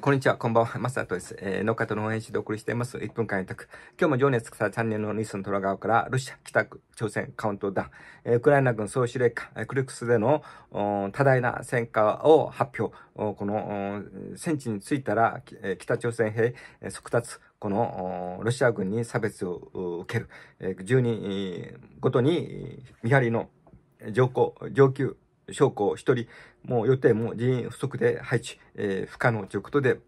こんにちは、こんばんは、マスタートです。えー、農家と農園してお送りしています。1分間委託。今日も情熱草チャンネルのニュースの虎川から、ロシア、北朝鮮、カウントダウン、えー、ウクライナ軍総司令官、クリクスでの多大な戦果を発表。この戦地に着いたら、北朝鮮兵、速達、このロシア軍に差別を受ける。えー、10人ごとに、見張りの上皇、上級、将校一人、もう予定も人員不足で配置、えー、不可能ということで、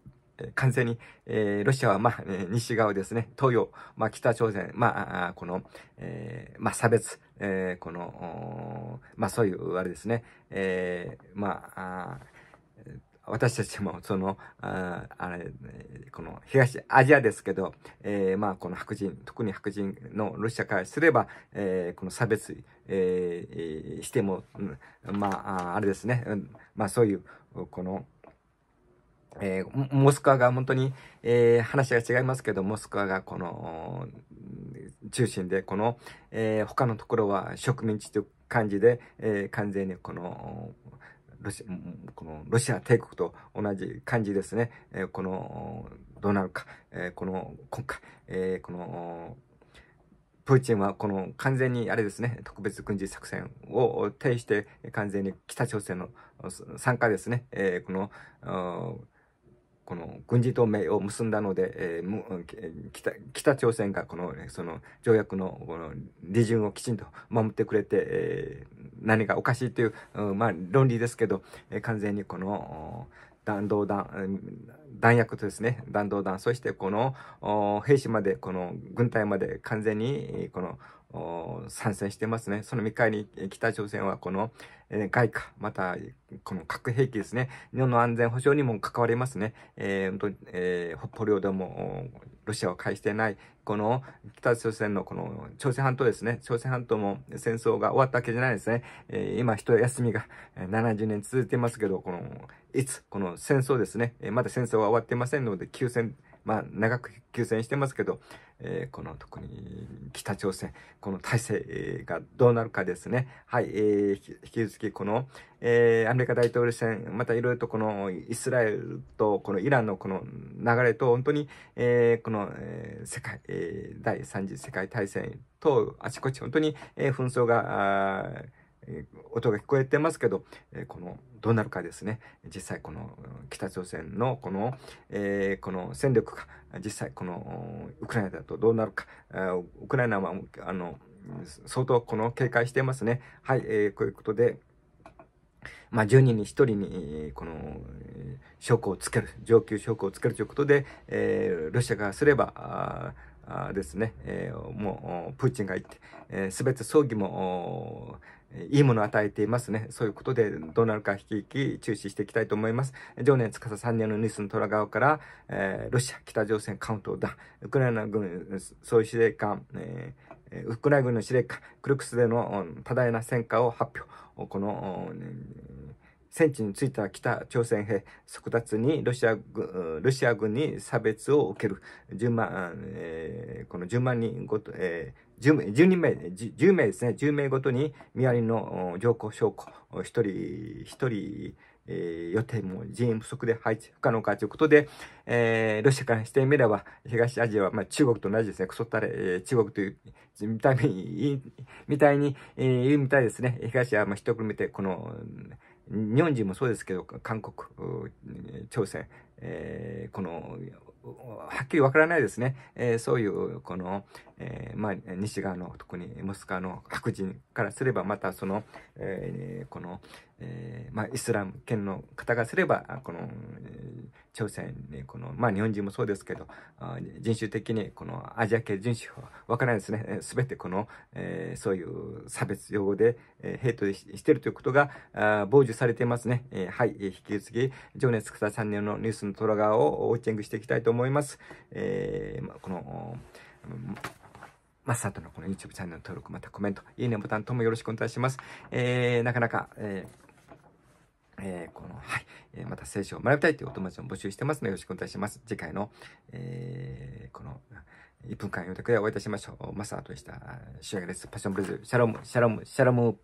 完全に、えー、ロシアは、まあ、西側ですね、東洋、まあ、北朝鮮、まあ、この、えー、まあ、差別、えー、この、まあ、そういう、あれですね、えー、まあ、私たちも、その、ああれ、この東アジアですけど、えー、まあこの白人、特に白人のロシアからすれば、えー、この差別、えー、しても、うん、まあ、あれですね、うん、まあそういう、この、えー、モスクワが本当に、えー、話が違いますけど、モスクワがこの、中心で、この、えー、他のところは植民地という感じで、えー、完全にこの、ロシこのロシア帝国と同じ感じですね。えー、このどうなるか、えー、この、今回、えー、この、プーチンはこの完全にあれですね、特別軍事作戦を呈して完全に北朝鮮の参加ですね、えー、この、この軍事同盟を結んだので、えー、北北朝鮮がこの、その条約のこの利順をきちんと守ってくれて、えー、何がおかしいという、うまあ論理ですけど、え完全にこの弾道弾、弾薬とですね、弾道弾、そしてこの兵士まで、この軍隊まで完全にこの参戦してますね。その見返りに北朝鮮はこの、え外貨、またこの核兵器ですね、日本の安全保障にも関わりますね。えー、本当に、えー、北方領土もロシアを介してない、この北朝鮮のこの朝鮮半島ですね、朝鮮半島も戦争が終わったわけじゃないですね。えー、今、一休みが70年続いていますけど、この、いつ、この戦争ですね、まだ戦争が終わってませんので、休戦、まあ、長く休戦してますけど、えー、この特に北朝鮮、この体制がどうなるかですね。はい、えー、引き続きこの、えー、アメリカ大統領選、またいろいろとこのイスラエルとこのイランのこの流れと、本当に、えー、この、えー、世界、えー、第3次世界大戦と、あちこち本当に、えー、紛争が、あ音が聞こえてますけど、えこのどうなるかですね実際この北朝鮮のこの,、えこの戦力が実際このウクライナだとどうなるかウクライナはあの相当この警戒していますね。はい、えこういうことでまあ、10人に1人にこの証拠をつける上級証拠をつけるということで、えー、ロシアがすればですね、えー、もうプーチンが言って、えー、て葬儀もいいものを与えていますね。そういうことでどうなるか引き引き注視していきたいと思います。常年司3年のニュースの虎側から、えー、ロシア、北朝鮮カウントダウン、ウクライナ軍総司令官、えー、ウクライナ軍の司令官、クルクスでの多大な戦果を発表。この、戦地に着いた北朝鮮兵、速達にロシア軍ロシア軍に差別を受ける。10万、えー、この10万人ごと、えー、10, 10人名 10, 10名ですね、10名ごとに、アリの上皇将校、1人、1人、えー、予定も人員不足で配置不可能かということで、えー、ロシアからしてみれば、東アジアは、まあ、中国と同じですね、クソったれ、えー、中国という、見た目、みたいに、えー、みたいですね、東アジアは、まあ、一見て、この、日本人もそうですけど、韓国、朝鮮、えー、この、はっきりわからないですね。えー、そういう、この、えー、まあ、西側の、特にモスクワの白人からすれば、またその、えー、この、えー、まあ、イスラム圏の方がすれば、この、朝鮮に、この、まあ、日本人もそうですけど、人種的に、このアジア系人種は分からないですね。すべてこの、えー、そういう差別用語で、えー、ヘイトでしてるということが、あ傍受されていますね。えー、はい、引き続き、情熱草チャンネルのニュースの虎側をウォッチングしていきたいと思います。えー、この、マスターとのこの YouTube チャンネル登録、またコメント、いいねボタンともよろしくお願いします。えー、なかなか、えーえー、この、はい、えー、また聖書を学びたいというお友達も募集してますのでよろしくお願いします。次回の、えー、この、1分間予約でお会いいたしましょう。マスターとした、主役です。パッションブルーズ、シャロム、シャロム、シャロム。